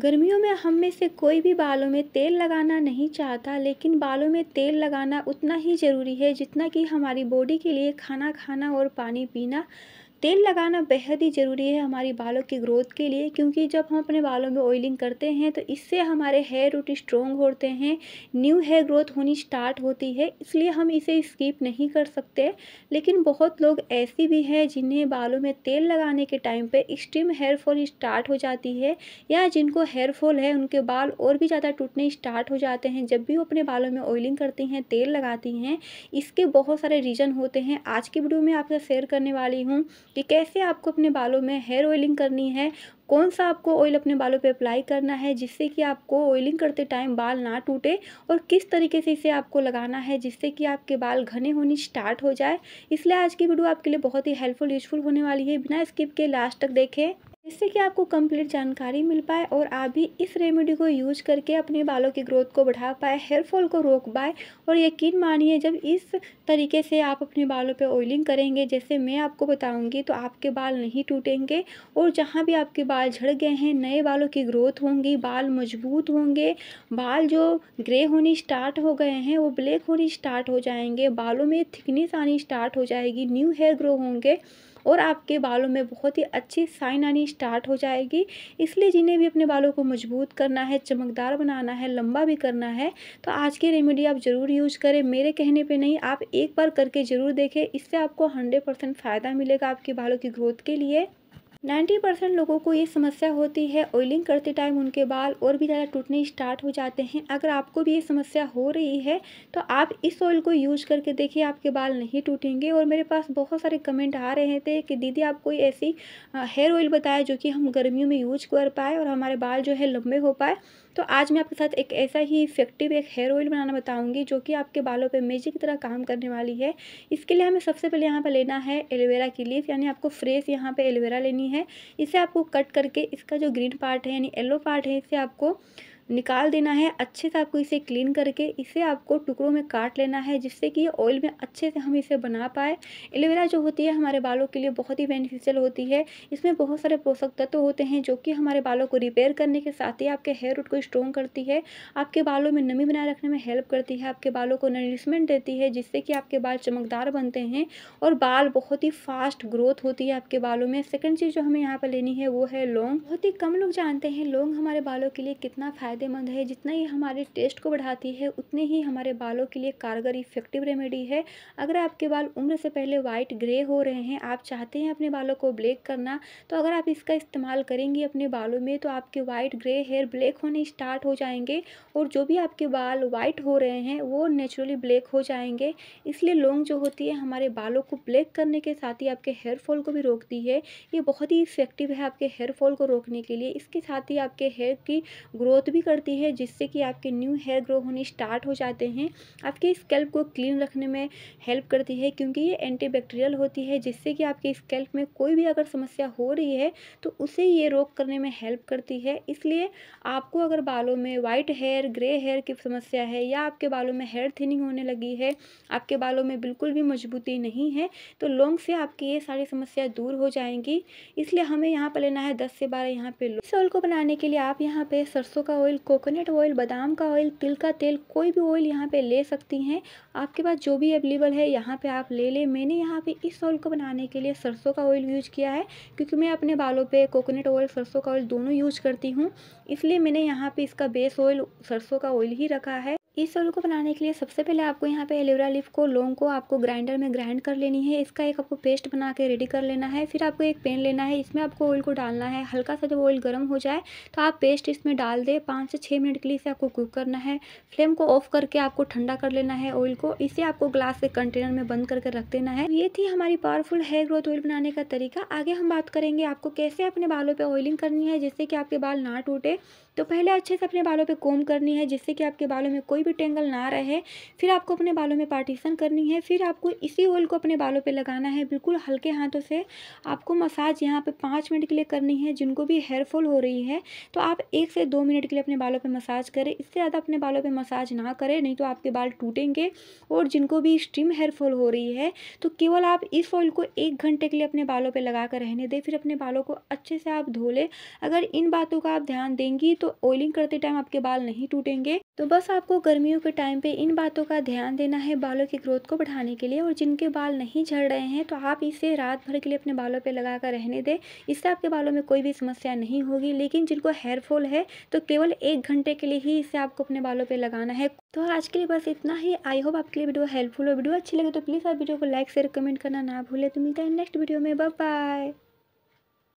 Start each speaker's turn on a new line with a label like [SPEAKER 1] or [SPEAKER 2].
[SPEAKER 1] गर्मियों में हम में से कोई भी बालों में तेल लगाना नहीं चाहता लेकिन बालों में तेल लगाना उतना ही ज़रूरी है जितना कि हमारी बॉडी के लिए खाना खाना और पानी पीना तेल लगाना बेहद ही ज़रूरी है हमारी बालों की ग्रोथ के लिए क्योंकि जब हम अपने बालों में ऑयलिंग करते हैं तो इससे हमारे हेयर रूट स्ट्रॉन्ग होते हैं न्यू हेयर ग्रोथ होनी स्टार्ट होती है इसलिए हम इसे स्किप नहीं कर सकते लेकिन बहुत लोग ऐसी भी हैं जिन्हें बालों में तेल लगाने के टाइम पर स्टीम हेयर फॉल स्टार्ट हो जाती है या जिनको हेयर फॉल है उनके बाल और भी ज़्यादा टूटने स्टार्ट हो जाते हैं जब भी वो अपने बालों में ऑयलिंग करती हैं तेल लगाती हैं इसके बहुत सारे रीज़न होते हैं आज की वीडियो में आपसे शेयर करने वाली हूँ कि कैसे आपको अपने बालों में हेयर ऑयलिंग करनी है कौन सा आपको ऑयल अपने बालों पे अप्लाई करना है जिससे कि आपको ऑयलिंग करते टाइम बाल ना टूटे और किस तरीके से इसे आपको लगाना है जिससे कि आपके बाल घने होने स्टार्ट हो जाए इसलिए आज की वीडियो आपके लिए बहुत ही हेल्पफुल यूजफुल होने वाली है बिना स्किप के लास्ट तक देखें जिससे कि आपको कंप्लीट जानकारी मिल पाए और आप भी इस रेमेडी को यूज करके अपने बालों की ग्रोथ को बढ़ा पाए हेयर फॉल को रोक पाए और यकीन मानिए जब इस तरीके से आप अपने बालों पे ऑयलिंग करेंगे जैसे मैं आपको बताऊंगी तो आपके बाल नहीं टूटेंगे और जहाँ भी आपके बाल झड़ गए हैं नए बालों की ग्रोथ होंगी बाल मजबूत होंगे बाल जो ग्रे होनी स्टार्ट हो गए हैं वो ब्लैक होनी स्टार्ट हो जाएंगे बालों में थिकनेस आनी स्टार्ट हो जाएगी न्यू हेयर ग्रो होंगे और आपके बालों में बहुत ही अच्छी साइन आनी स्टार्ट हो जाएगी इसलिए जिन्हें भी अपने बालों को मजबूत करना है चमकदार बनाना है लंबा भी करना है तो आज की रेमेडी आप ज़रूर यूज करें मेरे कहने पर नहीं आप एक बार करके ज़रूर देखें इससे आपको हंड्रेड फ़ायदा मिलेगा आपके बालों की ग्रोथ के लिए नाइन्टी परसेंट लोगों को ये समस्या होती है ऑयलिंग करते टाइम उनके बाल और भी ज़्यादा टूटने स्टार्ट हो जाते हैं अगर आपको भी ये समस्या हो रही है तो आप इस ऑयल को यूज करके देखिए आपके बाल नहीं टूटेंगे और मेरे पास बहुत सारे कमेंट आ रहे थे कि दीदी आप कोई ऐसी हेयर ऑयल बताए जो कि हम गर्मियों में यूज कर पाए और हमारे बाल जो है लंबे हो पाए तो आज मैं आपके साथ एक ऐसा ही इफेक्टिव एक हेयर ऑयल बनाना बताऊंगी जो कि आपके बालों पर मेजिक की तरह काम करने वाली है इसके लिए हमें सबसे पहले यहाँ पर लेना है एलोवेरा की लीफ यानी आपको फ्रेश यहाँ पर एलोवेरा लेनी है इसे आपको कट करके इसका जो ग्रीन पार्ट है यानी येलो पार्ट है इसे आपको निकाल देना है अच्छे से आपको इसे क्लीन करके इसे आपको टुकड़ों में काट लेना है जिससे कि ऑयल में अच्छे से हम इसे बना पाए एलोवेरा जो होती है हमारे बालों के लिए बहुत ही बेनिफिशियल होती है इसमें बहुत सारे पोषक तत्व होते हैं जो कि हमारे बालों को रिपेयर करने के साथ ही आपके हेयर रूट को स्ट्रॉन्ग करती है आपके बालों में नमी बनाए रखने में हेल्प करती है आपके बालों को नरिशमेंट देती है जिससे कि आपके बाल चमकदार बनते हैं और बाल बहुत ही फास्ट ग्रोथ होती है आपके बालों में सेकेंड चीज़ जो हमें यहाँ पर लेनी है वो है लौंग बहुत ही कम लोग जानते हैं लौंग हमारे बालों के लिए कितना फ़ायदा फ़ायदेमंद है जितना ही हमारे टेस्ट को बढ़ाती है उतने ही हमारे बालों के लिए कारगर इफेक्टिव रेमेडी है अगर आपके बाल उम्र से पहले वाइट ग्रे हो रहे हैं आप चाहते हैं अपने बालों को ब्लैक करना तो अगर आप इसका इस्तेमाल करेंगे अपने बालों में तो आपके वाइट ग्रे हेयर ब्लैक होने स्टार्ट हो जाएंगे और जो भी आपके बाल वाइट हो रहे हैं वो नेचुरली ब्लैक हो जाएंगे इसलिए लोंग जो होती है हमारे बालों को ब्लैक करने के साथ ही आपके हेयर फॉल को भी रोकती है ये बहुत ही इफेक्टिव है आपके हेयर फॉल को रोकने के लिए इसके साथ ही आपके हेयर की ग्रोथ भी करती है जिससे कि आपके न्यू हेयर ग्रो होने स्टार्ट हो जाते हैं आपके स्केल्प को क्लीन रखने में हेल्प करती है क्योंकि ये एंटीबैक्टीरियल होती है जिससे कि आपके स्केल्प में कोई भी अगर समस्या हो रही है तो उसे ये रोक करने में हेल्प करती है इसलिए आपको अगर बालों में वाइट हेयर ग्रे हेयर की समस्या है या आपके बालों में हेयर थिनिंग होने लगी है आपके बालों में बिल्कुल भी मजबूती नहीं है तो लोंग से आपकी ये सारी समस्या दूर हो जाएंगी इसलिए हमें यहाँ पर लेना है दस से बारह यहाँ पे इस को बनाने के लिए आप यहाँ पे सरसों का ऑयल ऑयल कोकोनट ऑयल बादाम का ऑयल तिल का तेल कोई भी ऑयल यहाँ पे ले सकती हैं आपके पास जो भी अवेलेबल है यहाँ पे आप ले लें मैंने यहाँ पे इस ऑयल को बनाने के लिए सरसों का ऑयल यूज किया है क्योंकि मैं अपने बालों पे कोकोनट ऑयल सरसों का ऑयल दोनों यूज करती हूँ इसलिए मैंने यहाँ पर इसका बेस ऑयल सरसों का ऑयल ही रखा है इस सोल को बनाने के लिए सबसे पहले आपको यहाँ पे एलोवेरा लीफ को लौंग को आपको ग्राइंडर में ग्राइंड कर लेनी है इसका एक आपको पेस्ट बना के रेडी कर लेना है फिर आपको एक पेन लेना है इसमें आपको ऑयल को डालना है हल्का सा जब ऑयल गर्म हो जाए तो आप पेस्ट इसमें डाल दें पाँच से छः मिनट के लिए इसे आपको कुक करना है फ्लेम को ऑफ करके आपको ठंडा कर लेना है ऑयल को इसे आपको ग्लास के कंटेनर में बंद करके रख देना है ये थी हमारी पावरफुल हेयर ग्रोथ ऑयल बनाने का तरीका आगे हम बात करेंगे आपको कैसे अपने बालों पर ऑयलिंग करनी है जिससे कि आपके बाल ना टूटे तो पहले अच्छे से अपने बालों पर कोम करनी है जिससे कि आपके बालों में कोई कोई भी टेंगल ना रहे फिर आपको अपने बालों में पार्टीशन करनी है फिर आपको इसी ऑयल को अपने बालों पे लगाना है बिल्कुल हल्के हाथों से आपको मसाज यहाँ पे पाँच मिनट के लिए करनी है जिनको भी हेयर फॉल हो रही है तो आप एक से दो मिनट के लिए अपने बालों पर मसाज करें इससे ज़्यादा अपने बालों पर मसाज ना करें नहीं तो आपके बाल टूटेंगे और जिनको भी स्ट्रीम हेयर फॉल हो रही है तो केवल आप इस ऑयल को एक घंटे के लिए अपने बालों पर लगा कर रहने दें फिर अपने बालों को अच्छे से आप धो लें अगर इन बातों का आप ध्यान देंगी तो ऑयलिंग करते टाइम आपके बाल नहीं टूटेंगे तो बस आपको गर्मियों के टाइम पे इन बातों का ध्यान देना है बालों की ग्रोथ को बढ़ाने के लिए और जिनके बाल नहीं झड़ रहे हैं तो आप इसे रात भर के लिए अपने बालों पे लगा कर रहने दें इससे आपके बालों में कोई भी समस्या नहीं होगी लेकिन जिनको हेयर फॉल है तो केवल एक घंटे के लिए ही इसे आपको अपने बालों पर लगाना है तो आज के लिए बस इतना ही आई होप आपके लिए वीडियो हेल्पफुल हो वीडियो अच्छी लगे तो प्लीज़ आप वीडियो को लाइक से रिकमेंड करना ना भूलें तो मिलता है नेक्स्ट वीडियो में बाय